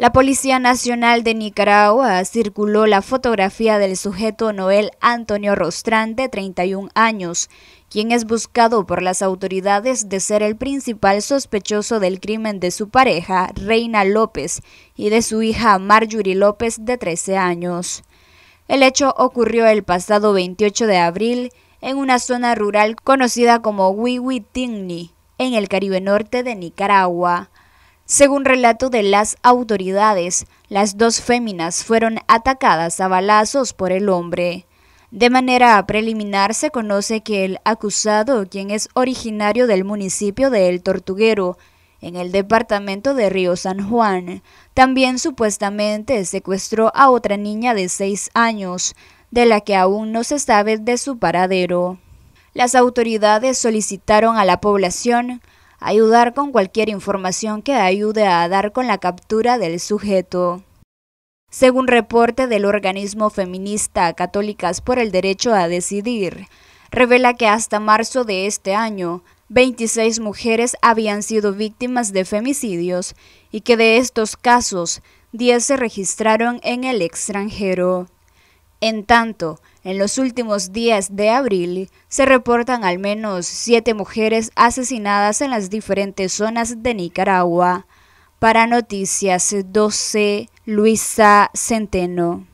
La Policía Nacional de Nicaragua circuló la fotografía del sujeto Noel Antonio Rostrán, de 31 años, quien es buscado por las autoridades de ser el principal sospechoso del crimen de su pareja, Reina López, y de su hija Marjorie López, de 13 años. El hecho ocurrió el pasado 28 de abril en una zona rural conocida como Huihuitingni, en el Caribe Norte de Nicaragua. Según relato de las autoridades, las dos féminas fueron atacadas a balazos por el hombre. De manera preliminar se conoce que el acusado, quien es originario del municipio de El Tortuguero, en el departamento de Río San Juan, también supuestamente secuestró a otra niña de seis años, de la que aún no se sabe de su paradero. Las autoridades solicitaron a la población ayudar con cualquier información que ayude a dar con la captura del sujeto. Según reporte del organismo feminista Católicas por el Derecho a Decidir, revela que hasta marzo de este año, 26 mujeres habían sido víctimas de femicidios y que de estos casos, 10 se registraron en el extranjero. En tanto, en los últimos días de abril se reportan al menos siete mujeres asesinadas en las diferentes zonas de Nicaragua. Para Noticias 12, Luisa Centeno.